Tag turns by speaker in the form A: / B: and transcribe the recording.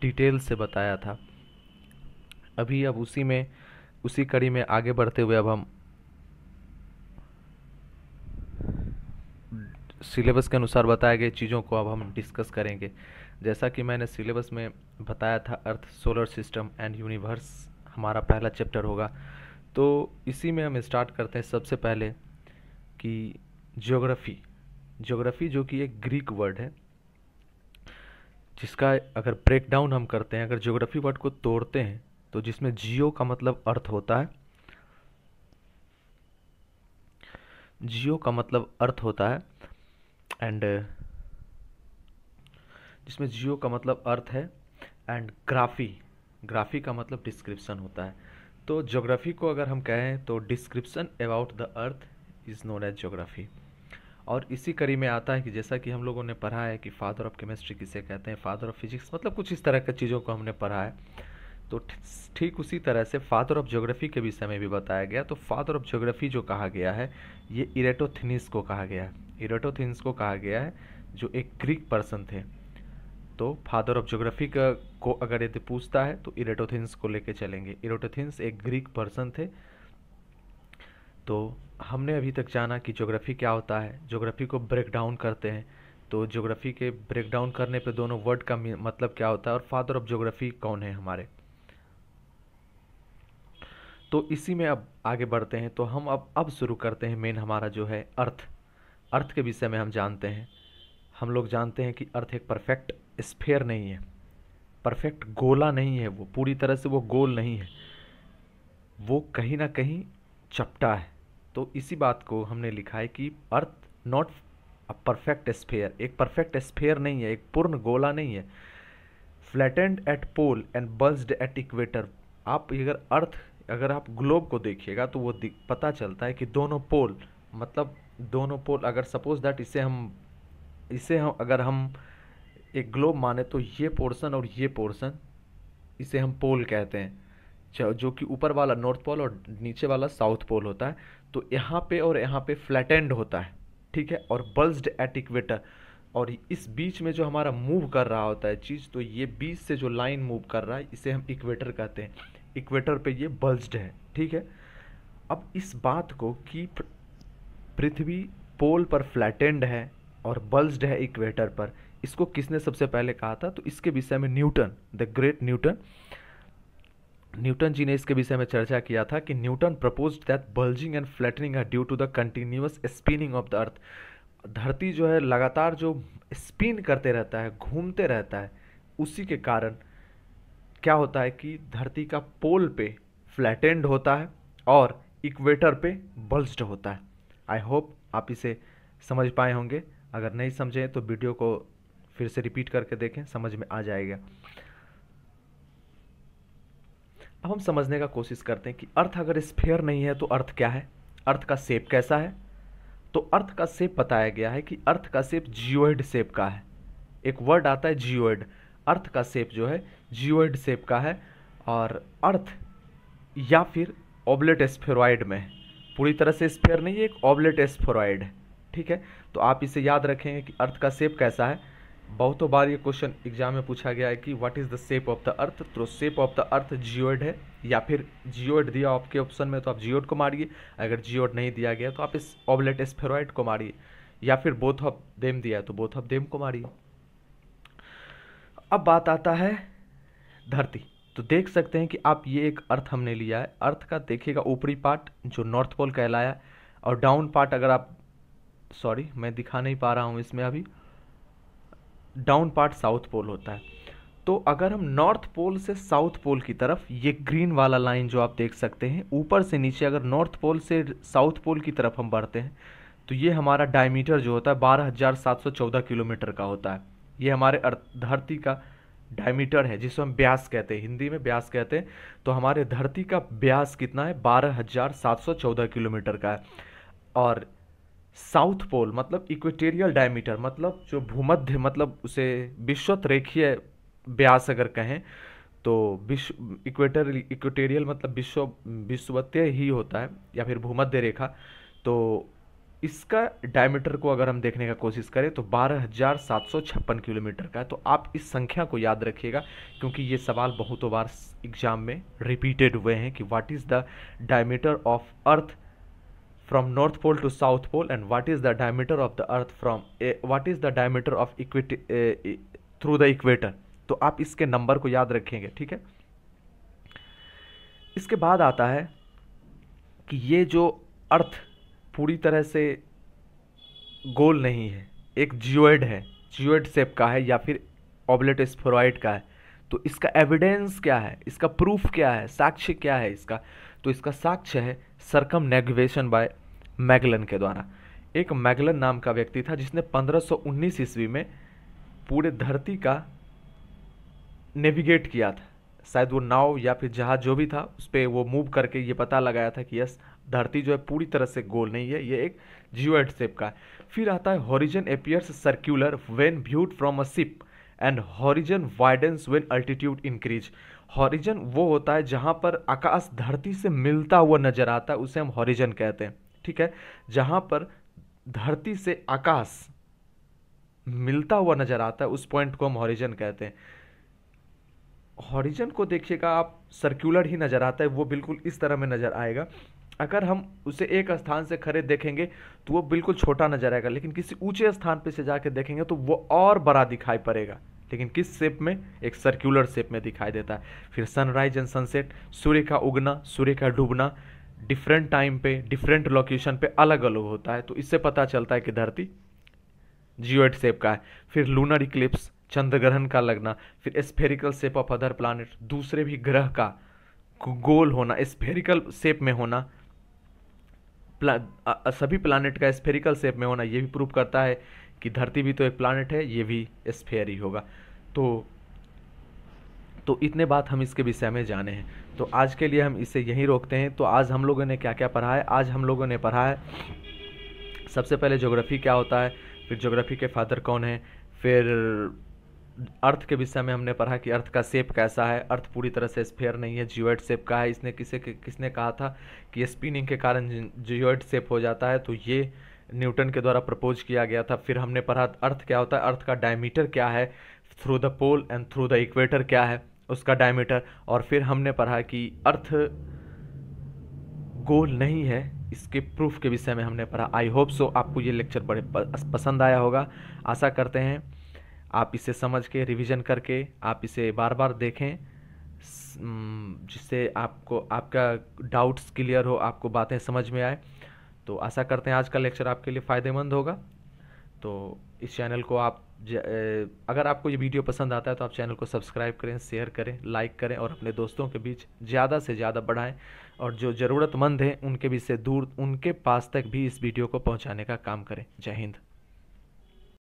A: detail से बताया था अभी अब उसी में उसी कड़ी में आगे बढ़ते हुए अब हम सिलेबस के अनुसार बताए गए चीज़ों को अब हम डिस्कस करेंगे जैसा कि मैंने सिलेबस में बताया था earth solar system and universe हमारा पहला चैप्टर होगा तो इसी में हम स्टार्ट करते हैं सबसे पहले कि ज्योग्राफी ज्योग्राफी जो कि एक ग्रीक वर्ड है जिसका अगर ब्रेक डाउन हम करते हैं अगर ज्योग्राफी वर्ड को तोड़ते हैं तो जिसमें जियो का मतलब अर्थ होता है जियो का मतलब अर्थ होता है एंड जिसमें जियो का मतलब अर्थ है एंड ग्राफी ग्राफी का मतलब डिस्क्रिप्शन होता है तो ज्योग्राफी को अगर हम कहें तो description about the earth is known as geography और इसी कड़ी में आता है कि जैसा कि हम लोगों ने पढ़ा है कि फादर ऑफ केमिस्ट्री किसे कहते हैं फादर ऑफ फिजिक्स मतलब कुछ इस तरह की चीज़ों को हमने पढ़ा है तो ठीक उसी तरह से फादर ऑफ ज्योग्राफी के विषय में भी बताया गया तो फादर ऑफ ज्योग्राफी जो कहा गया है ये इरेटोथिनिस को कहा गया है इरेटोथिनिस को कहा गया है जो एक ग्रीक पर्सन थे तो फादर ऑफ ज्योग्राफी का को अगर यदि पूछता है तो इरेटोथिन्स को लेके चलेंगे इरेटोथिन्स एक ग्रीक पर्सन थे तो हमने अभी तक जाना कि ज्योग्राफी क्या होता है ज्योग्राफी को ब्रेक डाउन करते हैं तो ज्योग्राफी के ब्रेक डाउन करने पे दोनों वर्ड का मतलब क्या होता है और फादर ऑफ ज्योग्राफी कौन है हमारे तो इसी में अब आगे बढ़ते हैं तो हम अब अब शुरू करते हैं मेन हमारा जो है अर्थ अर्थ के विषय में हम जानते हैं हम लोग जानते हैं कि अर्थ एक परफेक्ट स्फेयर नहीं है परफेक्ट गोला नहीं है वो पूरी तरह से वो गोल नहीं है वो कहीं ना कहीं चपटा है तो इसी बात को हमने लिखा है कि earth not a perfect sphere एक परफेक्ट स्फेयर नहीं है एक पूर्ण गोला नहीं है flattened at pole and bulsed at equator आप अगर अर्थ अगर आप ग्लोब को देखिएगा तो वो पता चलता है कि दोनों पोल मतलब दोनों पोल अगर सपोज दैट इसे हम इसे हम अगर हम एक ग्लोब माने तो ये पोर्शन और ये पोर्शन इसे हम पोल कहते हैं जो कि ऊपर वाला नॉर्थ पोल और नीचे वाला साउथ पोल होता है तो यहाँ पे और यहाँ पे फ्लैटेंड होता है ठीक है और बल्स्ड एट इक्वेटर और इस बीच में जो हमारा मूव कर रहा होता है चीज़ तो ये बीच से जो लाइन मूव कर रहा है इसे हम इक्वेटर कहते हैं इक्वेटर पे ये बल्स्ड है ठीक है अब इस बात को कि पृथ्वी पोल पर फ्लैटेंड है और बल्स्ड है इक्वेटर पर इसको किसने सबसे पहले कहा था तो इसके विषय में Newton the great Newton Newton ji ने इसके विषय में चर्चा किया था कि Newton propose that bulging and flattening due to the continuous spinning of the earth धरती जो है लगातार जो स्पिन करते रहता है घूमते रहता है उसी के कारण क्या होता है कि धरती का पोल पे फ्लैटेंड होता है और इक्वेटर पे बल्स्ड होता है आई होप आप इसे समझ पाए होंगे अगर नहीं समझें तो वीडियो को फिर से रिपीट करके देखें समझ में आ जाएगा अब हम समझने का कोशिश करते हैं कि अर्थ अगर स्फेयर नहीं है तो अर्थ क्या है अर्थ का सेप कैसा है तो अर्थ का सेप बताया गया है कि अर्थ का सेप जियोइड सेप का है एक वर्ड आता है जियोइड अर्थ का सेप जो है जियोइड सेप का है और अर्थ या फिर ऑबलेट स्फेरॉइड में है पूरी तरह से स्फेयर नहीं है एक ऑबलेट स्फेरॉइड ठीक है तो आप इसे याद रखेंगे कि अर्थ का सेप कैसा है बहुतों बार ये क्वेश्चन एग्जाम में पूछा गया है कि what is the shape of the earth तो shape of the earth geoid है या फिर जियोड दिया आपके ऑप्शन में तो आप जियोड को मारिए अगर जियोड नहीं दिया गया तो आप इस ऑबलेट स्फेरॉइड को मारिए या फिर बोथ ऑफ देम दिया तो बोथ ऑफ देम को मारिए अब बात आता है धरती तो देख सकते हैं कि आप ये एक अर्थ हमने लिया है अर्थ का देखिएगा ऊपरी पार्ट जो नॉर्थ पोल कहलाया और डाउन पार्ट अगर आप सॉरी मैं दिखा नहीं पा रहा हूँ इसमें अभी डाउन पार्ट साउथ पोल होता है तो अगर हम नॉर्थ पोल से साउथ पोल की तरफ ये ग्रीन वाला लाइन जो आप देख सकते हैं ऊपर से नीचे अगर नॉर्थ पोल से साउथ पोल की तरफ हम बढ़ते हैं तो ये हमारा डायमीटर जो होता है बारह हज़ार सात सौ चौदह किलोमीटर का होता है ये हमारे धरती का डायमीटर है जिसे हम ब्यास कहते हैं हिंदी में ब्यास कहते हैं तो हमारे धरती का ब्यास कितना है बारह हज़ार सात सौ चौदह किलोमीटर का है और साउथ पोल मतलब इक्वेटेरियल डायमीटर मतलब जो भूमध्य मतलब उसे विश्वत रेखीय ब्यास अगर कहें तो विश्व इक्वेटर इक्वेटेरियल मतलब विश्व विश्वत्य ही होता है या फिर भूमध्य रेखा तो इसका डायमीटर को अगर हम देखने का कोशिश करें तो बारह हज़ार सात सौ छप्पन किलोमीटर का है तो आप इस संख्या को याद रखिएगा क्योंकि ये सवाल बहुतों बार एग्जाम में रिपीटेड हुए हैं कि what is the diameter of earth from north pole to south pole and what is the diameter of the earth from uh, what is the diameter of equity through the equator तो आप इसके number को याद रखेंगे ठीक है इसके बाद आता है कि ये जो अर्थ पूरी तरह से गोल नहीं है एक जियोइड है जियोइड शेप का है या फिर ऑबलेट स्फोराइड का है तो इसका एविडेंस क्या है इसका प्रूफ क्या है साक्ष्य क्या है इसका तो इसका साक्ष्य है सरकम नेगवेशन बाय मैगलन के द्वारा एक मैगलन नाम का व्यक्ति था जिसने 1519 ईस्वी में पूरे धरती का नेविगेट किया था शायद वो नाव या फिर जहाज जो भी था उस पर वो मूव करके ये पता लगाया था कि यस धरती जो है पूरी तरह से गोल नहीं है ये एक जियोइड शेप का है फिर आता है horizon appears circular when viewed from a ship and horizon widens when altitude increase horizon वो होता है जहाँ पर आकाश धरती से मिलता हुआ नजर आता है उसे हम हॉरिजन कहते हैं ठीक है जहाँ पर धरती से आकाश मिलता हुआ नजर आता है उस पॉइंट को हम हॉरिजन कहते हैं हॉरिजन को देखिएगा आप सर्कुलर ही नज़र आता है वो बिल्कुल इस तरह में नज़र आएगा अगर हम उसे एक स्थान से खड़े देखेंगे तो वो बिल्कुल छोटा नजर आएगा लेकिन किसी ऊंचे स्थान पर से जाके देखेंगे तो वो और बड़ा दिखाई पड़ेगा लेकिन किस शेप में एक सर्कुलर शेप में दिखाई देता है फिर सनराइज एंड सनसेट सूर्य का उगना सूर्य का डूबना डिफरेंट टाइम पे डिफरेंट लोकेशन पे अलग अलग होता है तो इससे पता चलता है कि धरती जियोइड शेप का है फिर लूनर इक्लिप्स चंद्र ग्रहण का लगना फिर spherical shape of other planet दूसरे भी ग्रह का गोल होना स्फेरिकल शेप में होना प्ला, आ, सभी प्लानट का स्फेरिकल शेप में होना ये भी प्रूव करता है कि धरती भी तो एक प्लानट है ये भी स्फेयर ही होगा तो तो इतने बात हम इसके विषय में जाने हैं तो आज के लिए हम इसे यहीं रोकते हैं तो आज हम लोगों ने क्या क्या पढ़ा है आज हम लोगों ने पढ़ा है सबसे पहले ज्योग्राफी क्या होता है फिर ज्योग्राफी के फादर कौन हैं फिर अर्थ के विषय में हमने पढ़ा कि अर्थ का सेप कैसा है अर्थ पूरी तरह से स्फेयर नहीं है जियोइड सेप का है इसने किसे किसने कहा था कि स्पिनिंग के कारण जियोइड सेप हो जाता है तो ये न्यूटन के द्वारा प्रपोज किया गया था फिर हमने पढ़ा अर्थ क्या होता है अर्थ का डायमीटर क्या है through the pole and through the equator क्या है उसका डायमीटर और फिर हमने पढ़ा कि अर्थ गोल नहीं है इसके प्रूफ के विषय में हमने पढ़ा आई होप सो आपको ये लेक्चर बड़े पसंद आया होगा आशा करते हैं आप इसे समझ के रिवीजन करके आप इसे बार बार देखें जिससे आपको आपका डाउट्स क्लियर हो आपको बातें समझ में आए तो आशा करते हैं आज का लेक्चर आपके लिए फ़ायदेमंद होगा तो इस चैनल को आप अगर आपको ये वीडियो पसंद आता है तो आप चैनल को सब्सक्राइब करें शेयर करें लाइक करें और अपने दोस्तों के बीच ज़्यादा से ज़्यादा बढ़ाएं और जो ज़रूरतमंद हैं उनके बीच से दूर उनके पास तक भी इस वीडियो को पहुंचाने का काम करें जय हिंद